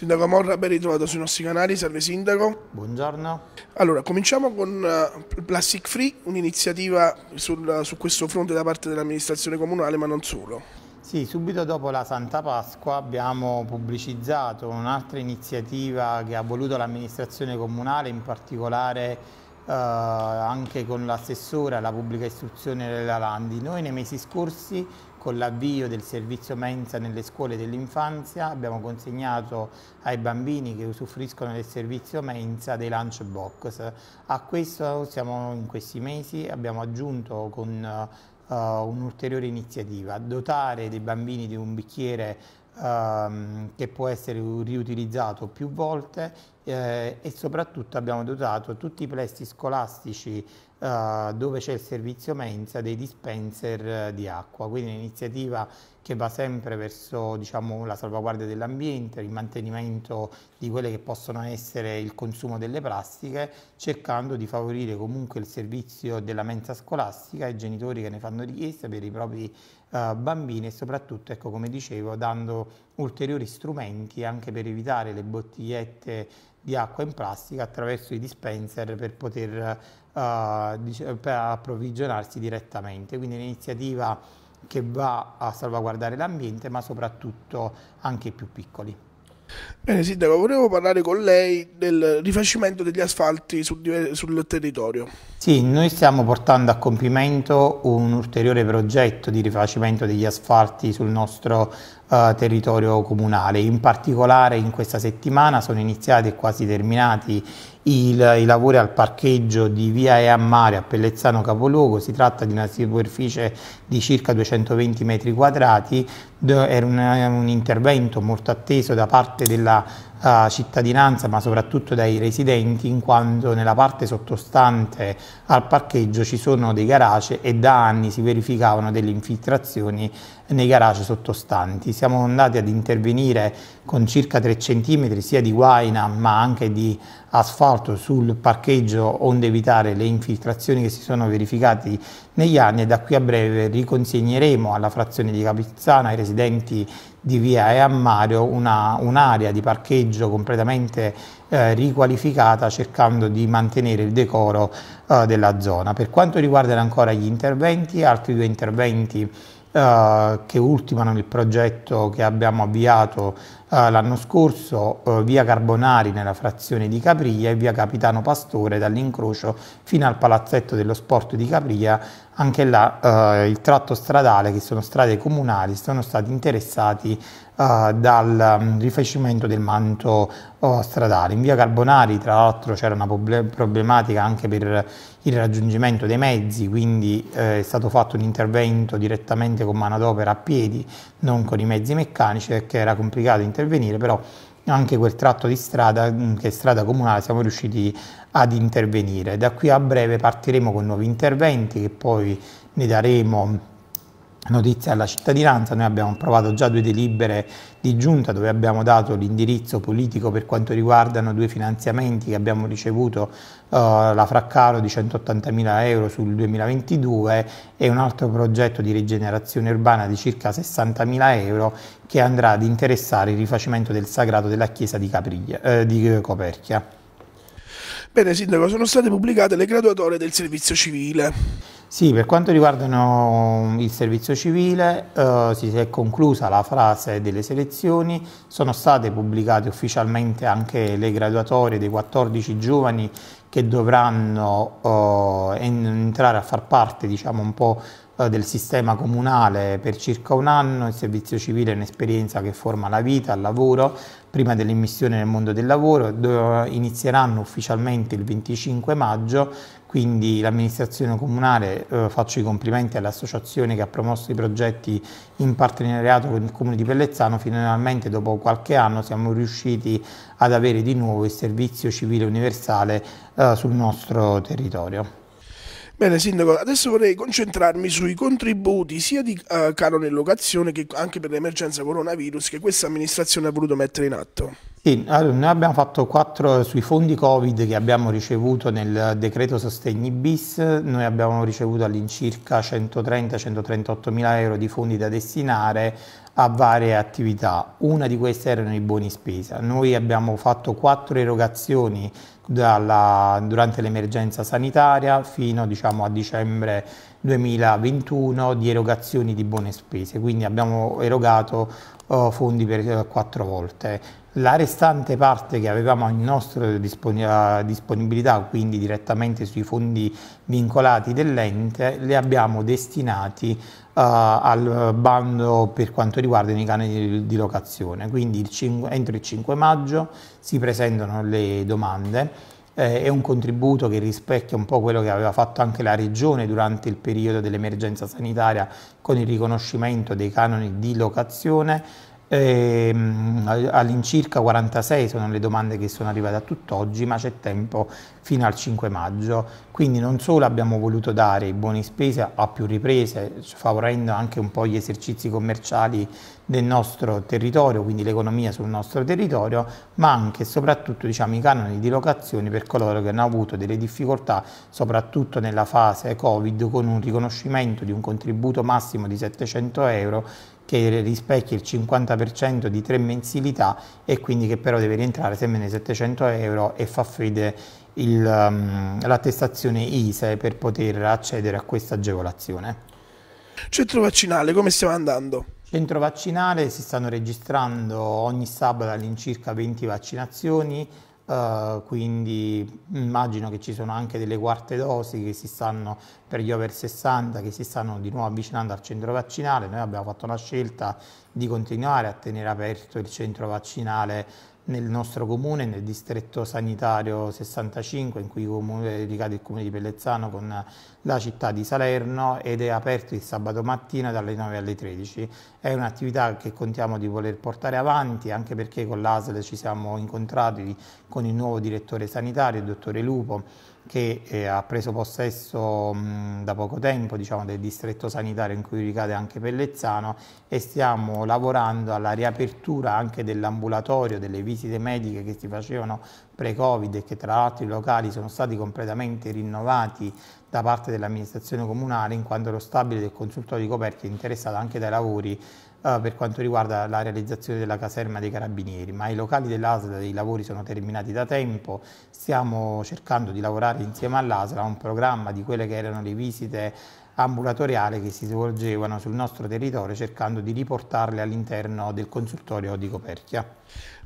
Sindaco Morra, ben ritrovato sui nostri canali, salve Sindaco. Buongiorno. Allora, cominciamo con uh, Plastic Free, un'iniziativa uh, su questo fronte da parte dell'amministrazione comunale, ma non solo. Sì, subito dopo la Santa Pasqua abbiamo pubblicizzato un'altra iniziativa che ha voluto l'amministrazione comunale, in particolare eh, anche con l'assessore alla pubblica istruzione della Landi. Noi nei mesi scorsi con l'avvio del servizio mensa nelle scuole dell'infanzia abbiamo consegnato ai bambini che usufruiscono del servizio mensa dei lunchbox. A questo siamo in questi mesi, abbiamo aggiunto con uh, un'ulteriore iniziativa, dotare dei bambini di un bicchiere ehm, che può essere riutilizzato più volte eh, e soprattutto abbiamo dotato tutti i plessi scolastici eh, dove c'è il servizio mensa dei dispenser eh, di acqua, quindi un'iniziativa che va sempre verso diciamo, la salvaguardia dell'ambiente, il mantenimento di quelle che possono essere il consumo delle plastiche, cercando di favorire comunque il servizio della mensa scolastica ai genitori che ne fanno richiesta per i propri uh, bambini e soprattutto, ecco, come dicevo, dando ulteriori strumenti anche per evitare le bottigliette di acqua in plastica attraverso i dispenser per poter uh, per approvvigionarsi direttamente. Quindi un'iniziativa che va a salvaguardare l'ambiente ma soprattutto anche i più piccoli. Bene Sindaco, volevo parlare con lei del rifacimento degli asfalti sul, sul, territorio. Sì, noi stiamo portando a compimento un ulteriore progetto di rifacimento degli asfalti sul nostro territorio eh, territorio comunale. In particolare in questa settimana sono iniziati e quasi terminati il, i lavori al parcheggio di Via E a Mare a Pellezzano Capoluogo, si tratta di una superficie di circa 220 metri quadrati, era un, un intervento molto atteso da parte della cittadinanza ma soprattutto dai residenti in quanto nella parte sottostante al parcheggio ci sono dei garage e da anni si verificavano delle infiltrazioni nei garage sottostanti. Siamo andati ad intervenire con circa 3 cm sia di guaina ma anche di asfalto sul parcheggio onde evitare le infiltrazioni che si sono verificate negli anni e da qui a breve riconsegneremo alla frazione di Capizzana ai residenti di via Mario un'area un di parcheggio completamente eh, riqualificata cercando di mantenere il decoro eh, della zona. Per quanto riguarda ancora gli interventi, altri due interventi eh, che ultimano il progetto che abbiamo avviato eh, l'anno scorso, eh, via Carbonari nella frazione di Capria e via Capitano Pastore dall'incrocio fino al palazzetto dello sport di Capria, anche là eh, il tratto stradale che sono strade comunali sono stati interessati eh, dal mm, rifacimento del manto eh, stradale. In via Carbonari, tra l'altro, c'era una problematica anche per il raggiungimento dei mezzi, quindi eh, è stato fatto un intervento direttamente con manodopera a piedi, non con i mezzi meccanici, perché era complicato intervenire, però anche quel tratto di strada, mm, che è strada comunale, siamo riusciti ad intervenire. Da qui a breve partiremo con nuovi interventi che poi ne daremo notizia alla cittadinanza, noi abbiamo approvato già due delibere di giunta dove abbiamo dato l'indirizzo politico per quanto riguardano due finanziamenti che abbiamo ricevuto, eh, la Fraccaro di 180.000 euro sul 2022 e un altro progetto di rigenerazione urbana di circa 60.000 euro che andrà ad interessare il rifacimento del sagrato della chiesa di, Capriglia, eh, di Coperchia. Bene Sindaco, sono state pubblicate le graduatorie del servizio civile. Sì, per quanto riguarda il servizio civile, eh, si è conclusa la fase delle selezioni, sono state pubblicate ufficialmente anche le graduatorie dei 14 giovani che dovranno eh, entrare a far parte diciamo, un po' Eh, del sistema comunale per circa un anno, il servizio civile è un'esperienza che forma la vita, il lavoro, prima dell'immissione nel mondo del lavoro, inizieranno ufficialmente il 25 maggio, quindi l'amministrazione comunale, eh, faccio i complimenti all'associazione che ha promosso i progetti in partenariato con il comune di Pellezzano, finalmente dopo qualche anno siamo riusciti ad avere di nuovo il servizio civile universale eh, sul nostro territorio. Bene Sindaco, adesso vorrei concentrarmi sui contributi sia di uh, eh, canone in locazione che anche per l'emergenza coronavirus che questa amministrazione ha voluto mettere in atto. Sì, allora, noi abbiamo fatto quattro sui fondi Covid che abbiamo ricevuto nel decreto Sostegni bis, noi abbiamo ricevuto all'incirca 130-138 mila euro di fondi da destinare a varie attività, una di queste erano i buoni spesa, noi abbiamo fatto quattro erogazioni dalla, durante l'emergenza sanitaria fino diciamo, a dicembre 2021 di erogazioni di buone spese, quindi abbiamo erogato fondi per quattro volte. La restante parte che avevamo a nostra disponibilità, quindi direttamente sui fondi vincolati dell'ente, le abbiamo destinati Uh, al bando per quanto riguarda i canali di, di locazione. Quindi il 5, entro il 5 maggio si presentano le domande eh, è un contributo che rispecchia un po' quello che aveva fatto anche la Regione durante il periodo dell'emergenza sanitaria con il riconoscimento dei canoni di locazione eh, all'incirca 46 sono le domande che sono arrivate a tutt'oggi, ma c'è tempo fino al 5 maggio. Quindi non solo abbiamo voluto dare i buoni spesa a più riprese, favorendo anche un po' gli esercizi commerciali del nostro territorio, quindi l'economia sul nostro territorio, ma anche e soprattutto diciamo, i canoni di locazione per coloro che hanno avuto delle difficoltà, soprattutto nella fase Covid, con un riconoscimento di un contributo massimo di 700 euro che rispecchia il 50% di tre mensilità e quindi che però deve rientrare sempre nei 700 euro e fa fede mm, l'attestazione ISE per poter accedere a questa agevolazione. Centro vaccinale, come stiamo andando? Centro vaccinale si stanno registrando ogni sabato all'incirca 20 vaccinazioni, Uh, quindi immagino che ci sono anche delle quarte dosi che si stanno per gli over 60 che si stanno di nuovo avvicinando al centro vaccinale. Noi abbiamo fatto la scelta di continuare a tenere aperto il centro vaccinale nel nostro comune, nel distretto sanitario 65, in cui comune, ricade il comune di Pellezzano con la città di Salerno ed è aperto il sabato mattina dalle 9 alle 13. È un'attività che contiamo di voler portare avanti anche perché con l'ASL ci siamo incontrati con il nuovo direttore sanitario, il dottore Lupo, che eh, ha preso possesso mh, da poco tempo diciamo, del distretto sanitario in cui ricade anche Pellezzano e stiamo lavorando alla riapertura anche dell'ambulatorio, delle visite mediche che si facevano pre-Covid e che tra l'altro i locali sono stati completamente rinnovati da parte dell'amministrazione comunale in quanto lo stabile del consultorio di Coperchi è interessato anche dai lavori eh, per quanto riguarda la realizzazione della caserma dei carabinieri, ma i locali dell'ASL i lavori sono terminati da tempo, stiamo cercando di lavorare insieme all'ASL a un programma di quelle che erano le visite ambulatoriali che si svolgevano sul nostro territorio cercando di riportarle all'interno del consultorio di Coperchia.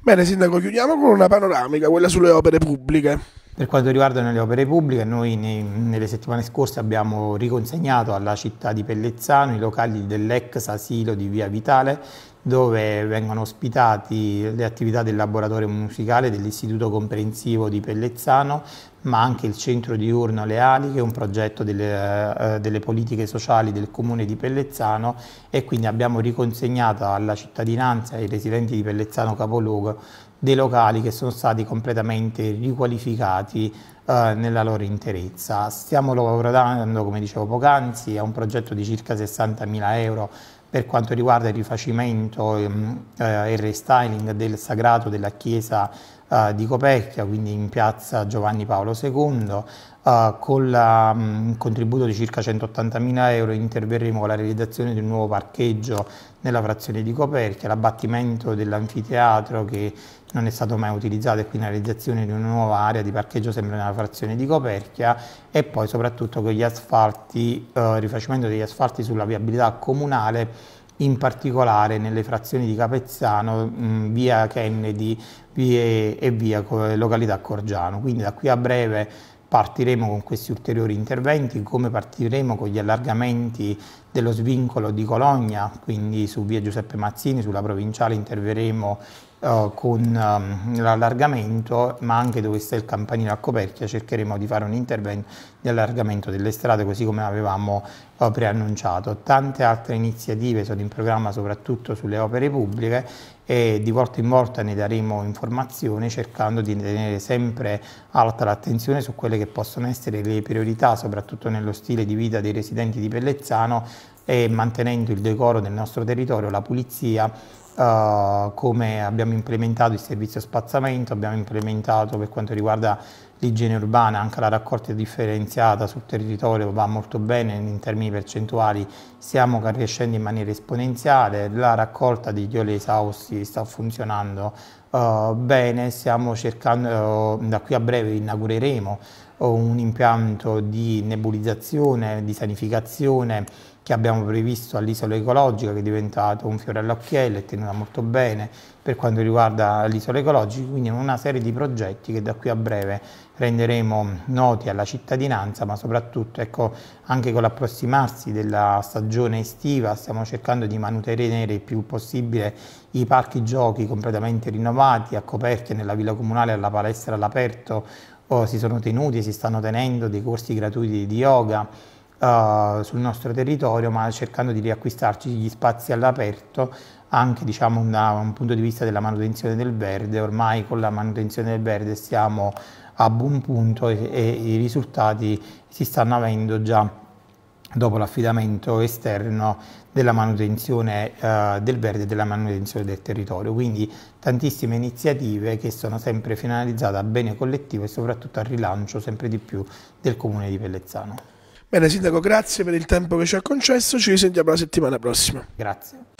Bene Sindaco, chiudiamo con una panoramica, quella sulle opere pubbliche. Per quanto riguarda le opere pubbliche, noi nei, nelle settimane scorse abbiamo riconsegnato alla città di Pellezzano i locali dell'ex asilo di Via Vitale, dove vengono ospitati le attività del laboratorio musicale dell'Istituto Comprensivo di Pellezzano, ma anche il centro diurno Le Ali, che è un progetto delle, eh, delle politiche sociali del comune di Pellezzano e quindi abbiamo riconsegnato alla cittadinanza e ai residenti di Pellezzano Capoluogo dei locali che sono stati completamente riqualificati eh, nella loro interezza. Stiamo lavorando, come dicevo poc'anzi, a un progetto di circa 60.000 euro per quanto riguarda il rifacimento ehm, eh, e eh, il restyling del sagrato della chiesa eh, di Copecchia, quindi in piazza Giovanni Paolo II, eh, con la, mm, un contributo di circa 180.000 euro interverremo con la realizzazione di un nuovo parcheggio nella frazione di coperchia, l'abbattimento dell'anfiteatro che non è stato mai utilizzato e quindi la realizzazione di una nuova area di parcheggio sempre nella frazione di coperchia e poi soprattutto con gli asfalti, eh, rifacimento degli asfalti sulla viabilità comunale in particolare nelle frazioni di Capezzano, mh, mm, via Kennedy vie, e via località Corgiano. Quindi da qui a breve partiremo con questi ulteriori interventi, come partiremo con gli allargamenti dello svincolo di Cologna, quindi su via Giuseppe Mazzini, sulla provinciale interveremo eh, con um, l'allargamento, ma anche dove sta il campanile a coperchia cercheremo di fare un intervento di allargamento delle strade così come avevamo eh, preannunciato. Tante altre iniziative sono in programma soprattutto sulle opere pubbliche e di volta in volta ne daremo informazione cercando di tenere sempre alta l'attenzione su quelle che possono essere le priorità soprattutto nello stile di vita dei residenti di Pellezzano e mantenendo il decoro del nostro territorio, la pulizia, eh, come abbiamo implementato il servizio spazzamento, abbiamo implementato per quanto riguarda l'igiene urbana, anche la raccolta differenziata sul territorio va molto bene in termini percentuali, stiamo crescendo in maniera esponenziale, la raccolta di degli oli esausti sta funzionando uh, bene, stiamo cercando, uh, da qui a breve inaugureremo un impianto di nebulizzazione, di sanificazione che abbiamo previsto all'isola ecologica che è diventato un fiore all'occhiello e tenuta molto bene per quanto riguarda l'isola ecologica, quindi una serie di progetti che da qui a breve renderemo noti alla cittadinanza, ma soprattutto ecco, anche con l'approssimarsi della stagione estiva stiamo cercando di mantenere il più possibile i parchi giochi completamente rinnovati, a coperte nella villa comunale alla palestra all'aperto, si sono tenuti e si stanno tenendo dei corsi gratuiti di yoga, uh, sul nostro territorio, ma cercando di riacquistarci gli spazi all'aperto anche diciamo, da un punto di vista della manutenzione del verde. Ormai con la manutenzione del verde siamo a buon punto e, e i risultati si stanno avendo già dopo l'affidamento esterno della manutenzione eh, del verde e della manutenzione del territorio. Quindi tantissime iniziative che sono sempre finalizzate a bene collettivo e soprattutto al rilancio sempre di più del comune di Pellezzano. Bene, Sindaco, grazie per il tempo che ci ha concesso. Ci risentiamo la settimana prossima. Grazie.